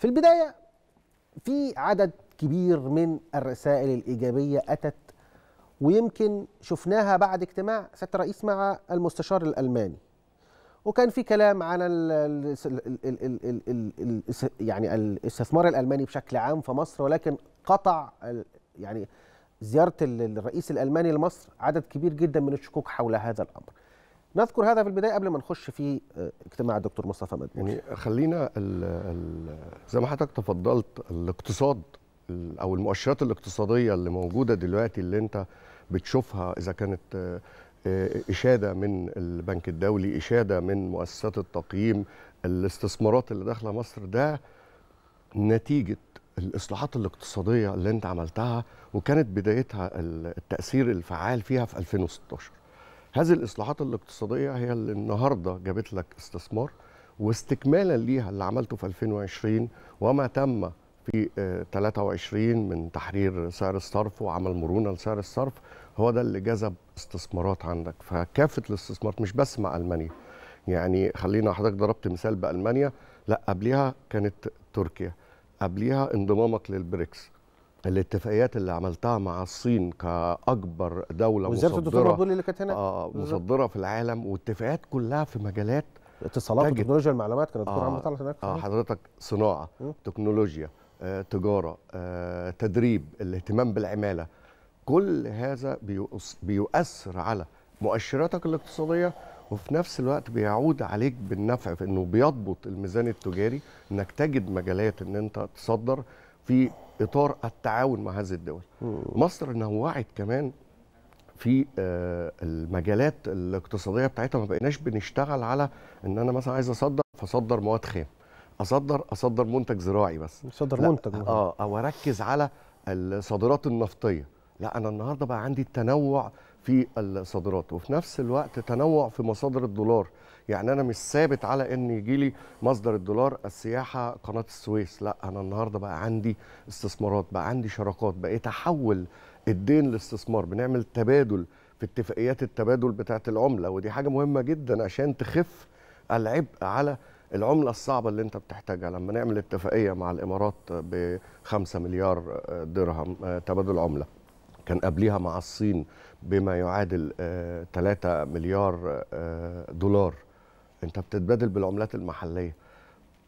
في البدايه في عدد كبير من الرسائل الايجابيه اتت ويمكن شفناها بعد اجتماع سياده الرئيس مع المستشار الالماني وكان في كلام على الـ الـ الـ يعني الاستثمار الالماني بشكل عام في مصر ولكن قطع يعني زياره الرئيس الالماني لمصر عدد كبير جدا من الشكوك حول هذا الامر نذكر هذا في البدايه قبل ما نخش في آه، اجتماع الدكتور مصطفى مدبوس يعني خلينا الـ الـ زي ما حضرتك تفضلت الاقتصاد او المؤشرات الاقتصاديه اللي موجوده دلوقتي اللي انت بتشوفها اذا كانت آه، آه، اشاده من البنك الدولي اشاده من مؤسسات التقييم الاستثمارات اللي داخله مصر ده نتيجه الاصلاحات الاقتصاديه اللي انت عملتها وكانت بدايتها التاثير الفعال فيها في 2016 هذه الاصلاحات الاقتصاديه هي اللي النهارده جابت لك استثمار واستكمالا ليها اللي عملته في 2020 وما تم في 23 آه، من تحرير سعر الصرف وعمل مرونه لسعر الصرف هو ده اللي جذب استثمارات عندك فكافه الاستثمارات مش بس مع المانيا يعني خلينا حضرتك ضربت مثال بالمانيا لا قبلها كانت تركيا قبلها انضمامك للبريكس الاتفاقيات اللي عملتها مع الصين كاكبر دوله وزاره الدستور اللي كانت هنا آه مصدره في العالم واتفاقيات كلها في مجالات اتصالات وتكنولوجيا المعلومات كانت الدكتور آه عمرو طلعت هناك اه حضرتك صناعه م? تكنولوجيا آه تجاره آه تدريب الاهتمام بالعماله كل هذا بيؤثر على مؤشراتك الاقتصاديه وفي نفس الوقت بيعود عليك بالنفع في انه بيضبط الميزان التجاري انك تجد مجالات ان انت تصدر في اطار التعاون مع هذه الدول مصر نوعت كمان في آه، المجالات الاقتصاديه بتاعتها ما بقيناش بنشتغل على ان انا مثلا عايز اصدر فاصدر مواد خام اصدر اصدر منتج زراعي بس اصدر منتج اه او اركز على الصادرات النفطيه لا انا النهارده بقى عندي التنوع في الصادرات وفي نفس الوقت تنوع في مصادر الدولار يعني انا مش ثابت على ان يجي لي مصدر الدولار السياحه قناه السويس لا انا النهارده بقى عندي استثمارات بقى عندي شراكات بقيت احول الدين لاستثمار بنعمل تبادل في اتفاقيات التبادل بتاعه العمله ودي حاجه مهمه جدا عشان تخف العبء على العملة الصعبة اللي أنت بتحتاجها لما نعمل اتفاقية مع الإمارات ب 5 مليار درهم آه، تبادل عملة كان قبليها مع الصين بما يعادل 3 آه، مليار آه، دولار انت بتتبادل بالعملات المحليه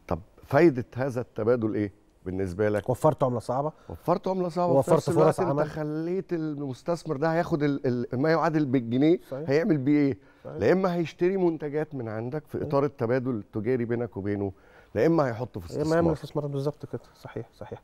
طب فايده هذا التبادل ايه بالنسبه لك وفرت عمله صعبه وفرت عمله صعبه وفرت فرص عمل انت خليت المستثمر ده هياخد ما يعادل بالجنيه صحيح. هيعمل بيه ايه لا اما هيشتري منتجات من عندك في اطار التبادل التجاري بينك وبينه لا اما هيحطه في استثمار يا اما استثمار بالظبط كده صحيح صحيح